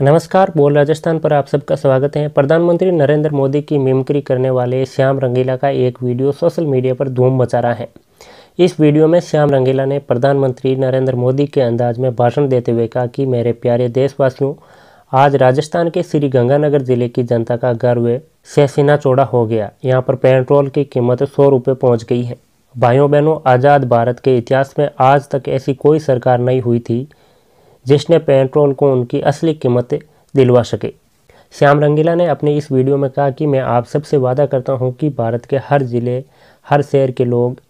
नमस्कार बोल राजस्थान पर आप सबका स्वागत है प्रधानमंत्री नरेंद्र मोदी की मिमिक्री करने वाले श्याम रंगीला का एक वीडियो सोशल मीडिया पर धूम मचा रहा है इस वीडियो में श्याम रंगीला ने प्रधानमंत्री नरेंद्र मोदी के अंदाज में भाषण देते हुए कहा कि मेरे प्यारे देशवासियों आज राजस्थान के श्री गंगानगर जिले की जनता का गर्व सहसिना चौड़ा हो गया यहाँ पर पेट्रोल की कीमत सौ रुपये पहुँच गई है भाइयों बहनों आज़ाद भारत के इतिहास में आज तक ऐसी कोई सरकार नहीं हुई थी जिसने पेट्रोल को उनकी असली कीमत दिलवा सके श्याम रंगीला ने अपने इस वीडियो में कहा कि मैं आप सबसे वादा करता हूं कि भारत के हर ज़िले हर शहर के लोग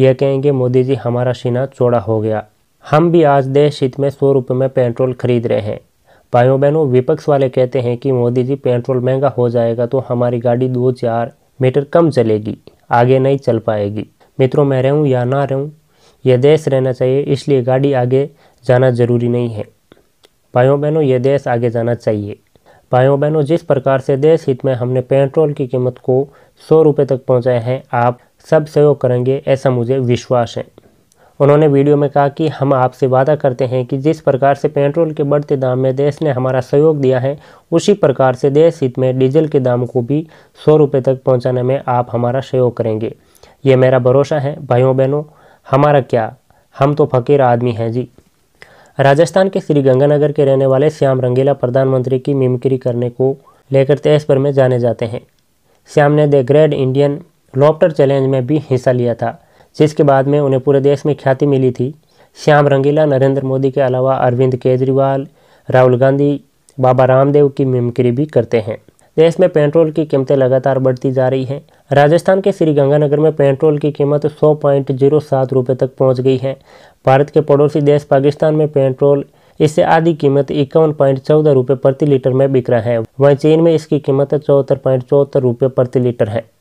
यह कहेंगे मोदी जी हमारा सीना चौड़ा हो गया हम भी आज देश हित में सौ रुपये में पेट्रोल खरीद रहे हैं भाइयों बहनों विपक्ष वाले कहते हैं कि मोदी जी पेट्रोल महंगा हो जाएगा तो हमारी गाड़ी दो चार मीटर कम चलेगी आगे नहीं चल पाएगी मित्रों मैं रहूँ या ना रहूँ यह देश रहना चाहिए इसलिए गाड़ी आगे जाना ज़रूरी नहीं है भाइयों बहनों यह देश आगे जाना चाहिए भाइयों बहनों जिस प्रकार से देश हित में हमने पेट्रोल की कीमत को सौ रुपये तक पहुँचाए है आप सब सहयोग करेंगे ऐसा मुझे विश्वास है उन्होंने वीडियो में कहा कि हम आपसे वादा करते हैं कि जिस प्रकार से पेट्रोल के बढ़ते दाम में देश ने हमारा सहयोग दिया है उसी प्रकार से देश हित में डीजल के दाम को भी सौ रुपये तक पहुंचाने में आप हमारा सहयोग करेंगे ये मेरा भरोसा है भाइयों बहनों हमारा क्या हम तो फकीर आदमी हैं जी राजस्थान के श्री गंगानगर के रहने वाले श्याम रंगीला प्रधानमंत्री की मिमिक्री करने को लेकर तेज पर में जाने जाते हैं श्याम ने the Great Indian Laughter Challenge में भी हिस्सा लिया था जिसके बाद में उन्हें पूरे देश में ख्याति मिली थी श्याम रंगीला नरेंद्र मोदी के अलावा अरविंद केजरीवाल राहुल गांधी बाबा रामदेव की मिमिक्री भी करते हैं देश में पेट्रोल की कीमतें लगातार बढ़ती जा रही हैं राजस्थान के श्री गंगानगर में पेट्रोल की कीमत सौ पॉइंट जीरो सात रुपये तक पहुंच गई है भारत के पड़ोसी देश पाकिस्तान में पेट्रोल इससे आधी कीमत इक्यावन पॉइंट चौदह रुपये प्रति लीटर में बिक रहा है वहीं चीन में इसकी कीमत चौहत्तर पॉइंट चौहत्तर रुपये प्रति लीटर है